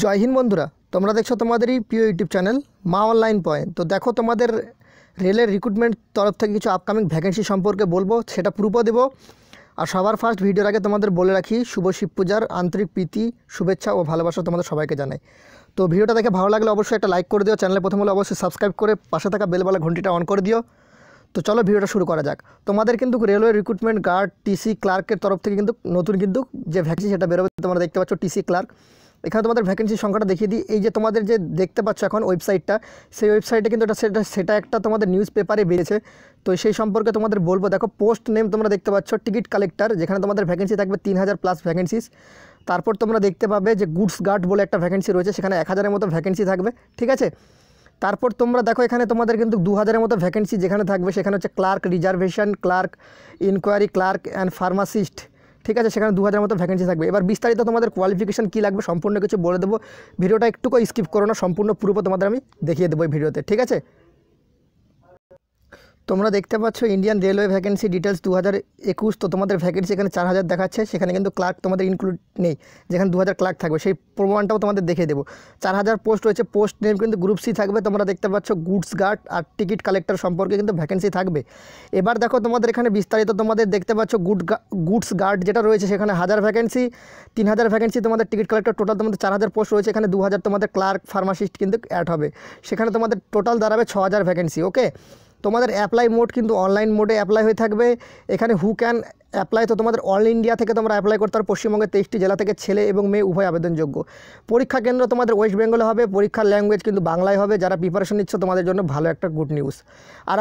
জয় হিন্দ বন্ধুরা তোমরা দেখছো তোমাদেরই প্রিয় YouTube channel Maa online point তো দেখো তোমাদের রেলের রিক্রুটমেন্ট তরফ থেকে কিছু আপকামিং ভ্যাকেন্সি সম্পর্কে বলবো সেটা পূর্ব দেব আর সবার ফার্স্ট ভিডিওর আগে তোমাদের বলে রাখি শুভ শিব পূজার আন্তরিক প্রীতি শুভেচ্ছা ও ভালোবাসা তোমাদের সবাইকে জানাই তো ভিডিওটা দেখে ভালো লাগলে অবশ্যই একটা লাইক করে দিও চ্যানেলে প্রথম হলে অবশ্যই সাবস্ক্রাইব করে পাশে থাকা বেলবেলা ঘন্টিটা অন করে দিও তো চলো ভিডিওটা শুরু করা যাক তোমাদের কিন্তু রেলওয়ে রিক্রুটমেন্ট গার্ড টিসি ক্লার্কের তরফ থেকে কিন্তু নতুন কিন্তু যে ভ্যাকসিন সেটা বেরোবে তোমরা দেখতে পাচ্ছ টিসি ক্লার্ক এখানে তোমাদের ভ্যাকেন্সির সংখ্যাটা দেখিয়ে দিই এই যে তোমাদের যে দেখতে পাচ্ছ এখন ওয়েবসাইটটা সেই ওয়েবসাইটে কিন্তু এটা সেটা সেটা একটা তোমাদের নিউজ পেপারে বেড়েছে তো সেই সম্পর্কে তোমাদের বলবো দেখো পোস্ট নেম তোমরা দেখতে পাচ্ছ টিকিট কালেক্টর যেখানে তোমাদের ভ্যাকেন্সি থাকবে তিন হাজার প্লাস ভ্যাকেন্সিস তারপর তোমরা দেখতে পাবে যে গুডস গার্ড বলে একটা ভ্যাকেন্সি রয়েছে সেখানে এক হাজারের মতো ভ্যাকেন্সি থাকবে ঠিক আছে তারপর তোমরা দেখো এখানে তোমাদের কিন্তু দু হাজারের মতো ভ্যাকেন্সি যেখানে থাকবে সেখানে হচ্ছে clerk reservation clerk enquiry clerk and pharmacist ঠিক আছে সেখানে দু হাজার মতো ভ্যাকেন্সি থাকবে এবার বিস্তারিত তোমাদের কোয়ালিফিকেশান কী লাগবে সম্পূর্ণ কিছু বলে দেবো ভিডিওটা একটু স্কিপ করো না সম্পূর্ণ পুরোপুরি তোমাদের আমি দেখিয়ে দেবো এই ভিডিওতে ঠিক আছে তোমরা দেখতে পাচ্ছ ইন্ডিয়ান রেলওয়ে ভ্যাকেন্সি ডিটেলস দু হাজার একুশ তো তোমাদের ভ্যাকেন্সি এখানে চার হাজার দেখাচ্ছে সেখানে কিন্তু ক্লার্ক তোমাদের ইনক্লুড নেই যেখানে দু হাজার ক্লার্ক থাকবে সেই প্রমাণটাও তোমাদের দেখে দেবো চার হাজার পোস্ট রয়েছে পোস্ট নেম কিন্তু গ্রুপ সি থাকবে তোমরা দেখতে পাচ্ছ গুডস গার্ড আর টিকিট কালেক্টর সম্পর্কে কিন্তু ভ্যাকেন্সি থাকবে এবার দেখো তোমাদের এখানে বিস্তারিত তোমাদের দেখতে পাচ্ছ গুড গুডস গার্ড যেটা রয়েছে সেখানে হাজার ভ্যাকেন্সি তিন হাজার ভ্যাকেন্সি তোমাদের টিকিট কালেক্টর টোটাল তোমাদের চার হাজার পোস্ট রয়েছে এখানে দু হাজার তোমাদের ক্লার্ক ফার্মাসিস্ট কিন্তু অ্যাড হবে সেখানে তোমাদের টোটাল দাঁড়াবে ছ হাজার ভ্যাকেন্সি ওকে তোমাদের অ্যাপ্লাই মোড কিন্তু অনলাইন মোডে অ্যাপ্লাই হয়ে থাকবে এখানে হু ক্যান অ্যাপ্লাই তো তোমাদের অল ইন্ডিয়া থেকে তোমরা অ্যাপ্লাই করতে পারো পশ্চিমবঙ্গের তেইশটি জেলা থেকে ছেলে এবং মেয়ে উভয় আবেদনযোগ্য পরীক্ষা কেন্দ্র তোমাদের ওয়েস্ট বেঙ্গলে হবে পরীক্ষার ল্যাঙ্গুয়েজ কিন্তু বাংলায় হবে যারা প্রিপারেশন নিচ্ছ তোমাদের জন্য ভালো একটা গুড নিউজ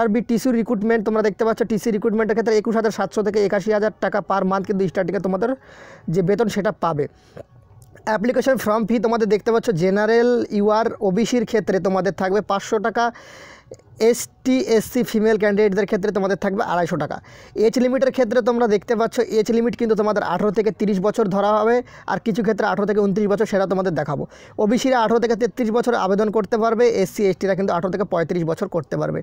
আর বি টিসি রিক্রুটমেন্ট তোমরা দেখতে পাচ্ছ টিসি রিক্রুটমেন্টের ক্ষেত্রে একুশ হাজার সাতশো থেকে একাশি হাজার টাকা পার মান্থ কিন্তু স্টার্টিংয়ে তোমাদের যে বেতন সেটা পাবে অ্যাপ্লিকেশন ফর্ম ফি তোমাদের দেখতে পাচ্ছ জেনারেল ইউআর ওবিসির ক্ষেত্রে তোমাদের থাকবে পাঁচশো টাকা এসটি এসসি ফিমেল ক্যান্ডিডেটদের ক্ষেত্রে তোমাদের থাকবে আড়াইশো টাকা এজ লিমিটের ক্ষেত্রে তোমরা দেখতে পাচ্ছ এজ লিমিট কিন্তু তোমাদের আঠেরো থেকে তিরিশ বছর ধরা হবে আর কিছু ক্ষেত্রে আঠেরো থেকে উনত্রিশ বছর সেটা তোমাদের দেখাবো ওবিসিরা আঠেরো থেকে তেত্রিশ বছর আবেদন করতে পারবে এসসি এসটিরা কিন্তু আঠেরো থেকে পঁয়ত্রিশ বছর করতে পারবে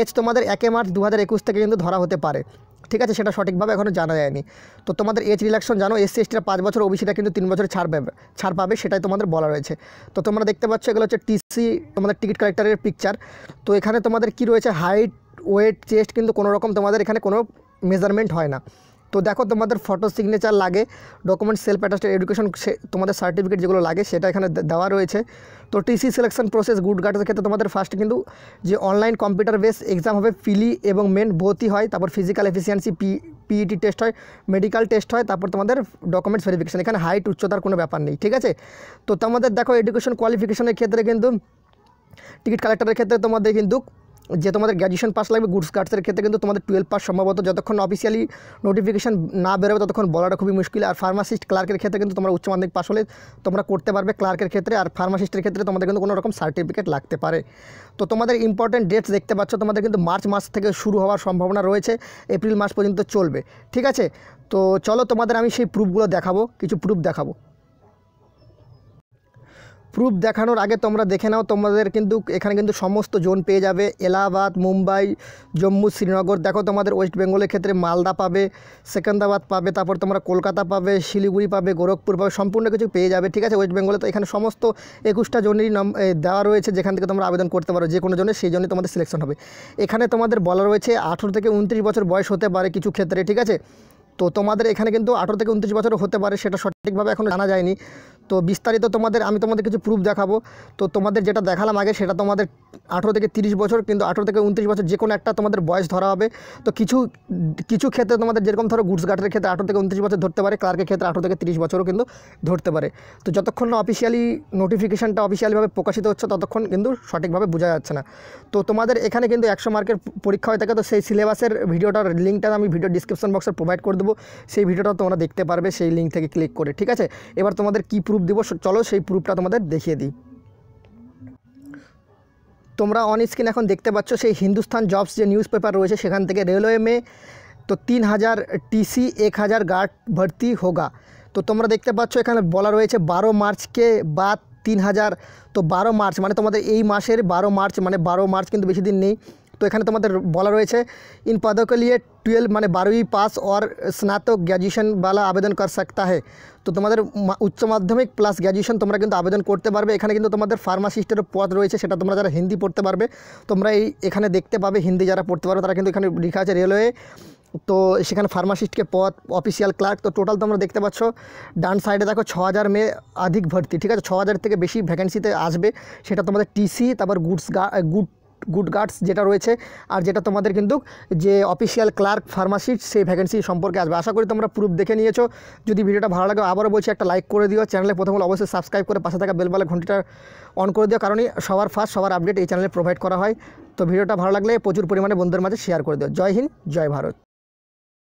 এজ তোমাদের একে মার্চ দু থেকে কিন্তু ধরা হতে পারে ঠিক আছে সেটা সঠিকভাবে এখনও জানা যায়নি তো তোমাদের এজ রিলাকশন জানো এসসি এসটিরা পাঁচ বছর ওবিসিটা কিন্তু তিন বছর ছাড় পাবে ছাড় পাবে সেটাই তোমাদের বলা রয়েছে তো তোমরা দেখতে পাচ্ছ এগুলো হচ্ছে টিসি তোমাদের টিকিট কালেক্টারের পিকচার তো এখানে তোমাদের কি রয়েছে হাইট ওয়েট চেস্ট কিন্তু কোনো রকম তোমাদের এখানে কোনো মেজারমেন্ট হয় না তো দেখো তোমাদের ফটো সিগনেচার লাগে ডকুমেন্ট সেলফ অ্যাটাস্টেড এডুকেশন তোমাদের সার্টিফিকেট যেগুলো লাগে সেটা এখানে দেওয়া রয়েছে তো টিসি সিলেকশন প্রসেস গুড গার্ডের ক্ষেত্রে তোমাদের ফার্স্ট কিন্তু যে অনলাইন কম্পিউটার বেস এক্সাম হবে ফিলি এবং মেন ভর্তি হয় তারপর physical efficiency P PET test হয় মেডিকেল টেস্ট হয় তারপর তোমাদের ডকুমেন্টস ভেরিফিকেশন এখানে হাইট উচ্চতার কোনো ব্যাপার নেই ঠিক আছে তো তোমাদের দেখো এডুকেশন কোয়ালিফিকেশনের ক্ষেত্রে কিন্তু টিকিট কালেক্টরের ক্ষেত্রে তোমাদের কিন্তু যে তোমাদের গ্র্যাজুয়েশন পাস লাগবে গুডস কার্ডসের ক্ষেত্রে কিন্তু তোমাদের টুয়েলভ পাস সম্ভবত যতক্ষণ অফিসিয়ালি নোটিফিকেশান না বেরোবে ততক্ষণ বলাটা খুবই মুশকিল আর ফার্মাসিস্ট ক্লার্কের ক্ষেত্রে কিন্তু তোমরা উচ্চ মাধ্যমিক পাস হলে তোমরা করতে পারবে ক্লার্কের ক্ষেত্রে আর ফার্মাসিস্টের ক্ষেত্রে তোমাদের কিন্তু কোনো রকম সার্টিফিকেট লাগতে পারে তো তোমাদের ইম্পর্টেন্ট ডেটস দেখতে পাচ্ছ তোমাদের কিন্তু মার্চ মাস থেকে শুরু হওয়ার সম্ভাবনা রয়েছে এপ্রিল মাস পর্যন্ত চলবে ঠিক আছে তো চলো তোমাদের আমি সেই প্রুফগুলো দেখাবো কিছু প্রুফ দেখাবো প্রুফ দেখানোর আগে তোমরা দেখে নাও তোমাদের কিন্তু এখানে কিন্তু সমস্ত জোন পেয়ে যাবে এলাহাবাদ মুম্বাই জম্মু শ্রীনগর দেখো তোমাদের ওয়েস্ট বেঙ্গলের ক্ষেত্রে মালদা পাবে সেকেন্দ্রাবাদ পাবে তারপর তোমরা কলকাতা পাবে শিলিগুড়ি পাবে গোরখপুর পাবে সম্পূর্ণ কিছু পেয়ে যাবে ঠিক আছে ওয়েস্ট বেঙ্গলে তো এখানে সমস্ত একুশটা জনেরই নাম দেওয়া রয়েছে যেখান থেকে তোমরা আবেদন করতে পারো যে কোনো জনে সেই জন্যই তোমাদের সিলেকশন হবে এখানে তোমাদের বলা রয়েছে আঠেরো থেকে উনত্রিশ বছর বয়স হতে পারে কিছু ক্ষেত্রে ঠিক আছে তো তোমাদের এখানে কিন্তু আঠেরো থেকে উনত্রিশ বছর হতে পারে সেটা সঠিকভাবে এখন জানা যায়নি তো বিস্তারিত তোমাদের আমি তোমাদের কিছু প্রুফ দেখাবো তো তোমাদের যেটা দেখালাম আগে সেটা তোমাদের আঠেরো থেকে তিরিশ বছর কিন্তু আঠেরো থেকে উনত্রিশ বছর যে কোনো একটা তোমাদের বয়স ধরা হবে তো কিছু কিছু ক্ষেত্রে তোমাদের যেরকম ধরো গুডস গার্ডের ক্ষেত্রে আঠেরো থেকে উনত্রিশ বছর ধরতে পারে ক্লার্কের ক্ষেত্রে আঠেরো থেকে তিরিশ বছরও কিন্তু ধরতে পারে তো যতক্ষণ না অফিসিয়ালি নোটিফিকেশানটা অফিসিয়ালিভাবে প্রকাশিত হচ্ছে ততক্ষণ কিন্তু সঠিকভাবে বোঝা যাচ্ছে না তো তোমাদের এখানে কিন্তু একশো মার্কের পরীক্ষা হয়ে থাকে তো সেই সিলেবাসের ভিডিওটার লিঙ্কটা আমি ভিডিও ডিসক্রিপশন বক্সে প্রোভাইড করে দেবো সেই ভিডিওটা তোমরা দেখতে পারবে সেই লিঙ্ক থেকে ক্লিক করে ঠিক আছে এবার তোমাদের কী প্রুফ দেবো চলো সেই প্রুফটা তোমাদের দেখিয়ে দিই তোমরা অন স্ক্রিন এখন দেখতে পাচ্ছ সেই হিন্দুস্তান জবস যে নিউজ পেপার রয়েছে সেখান থেকে রেলওয়ে মে তো তিন হাজার টিসি এক হাজার গার্ড ভর্তি হোগা তো তোমরা দেখতে পাচ্ছ এখানে বলা রয়েছে বারো মার্চকে বা তিন হাজার তো বারো মার্চ মানে তোমাদের এই মাসের বারো মার্চ মানে বারো মার্চ কিন্তু বেশি দিন নেই তো এখানে তোমাদের বলা রয়েছে ইন পদক লিয়ে টুয়েলভ মানে বারোই পাস অর স্নাতক গ্র্যাজুয়েশনওয়ালা আবেদন কর সকতা হে তো তোমাদের উচ্চ মাধ্যমিক প্লাস গ্র্যাজুয়েশন তোমরা কিন্তু আবেদন করতে পারবে এখানে কিন্তু তোমাদের ফার্মাসিস্টেরও পদ রয়েছে সেটা তোমরা যারা হিন্দি পড়তে পারবে তোমরা এই এখানে দেখতে পাবে হিন্দি যারা পড়তে পারবে তারা কিন্তু এখানে লেখা আছে রেলওয়ে তো সেখানে ফার্মাসিস্টকে পদ অফিসিয়াল ক্লার্ক তো টোটাল তোমরা দেখতে পাচ্ছ ডান সাইডে দেখো ছ হাজার মেয়ে আধিক ভর্তি ঠিক আছে ছ হাজার থেকে বেশি ভ্যাকেন্সিতে আসবে সেটা তোমাদের টিসি তারপর গুডস গুড গুড গার্ডস যেটা রয়েছে আর যেটা তোমাদের কিন্তু যে অফিসিয়াল ক্লার্ক ফার্মাসি সেই ভ্যাকেন্সি সম্পর্কে আসবে আশা করি তোমরা প্রুফ দেখে নিয়েছো যদি ভিডিওটা ভালো লাগে আবারও বলছি একটা লাইক করে দিও চ্যানেলে প্রথম হলে অবশ্যই সাবস্ক্রাইব করে পাশে থাকা বেলবেলা ঘন্টিটা অন করে দিও কারণই সবার ফার্স্ট সবার আপডেট এই চ্যানেলে প্রোভাইড করা হয় তো ভিডিওটা ভালো লাগলে প্রচুর পরিমাণে বন্ধুদের মাঝে শেয়ার করে দিও জয় হিন্দ জয় ভারত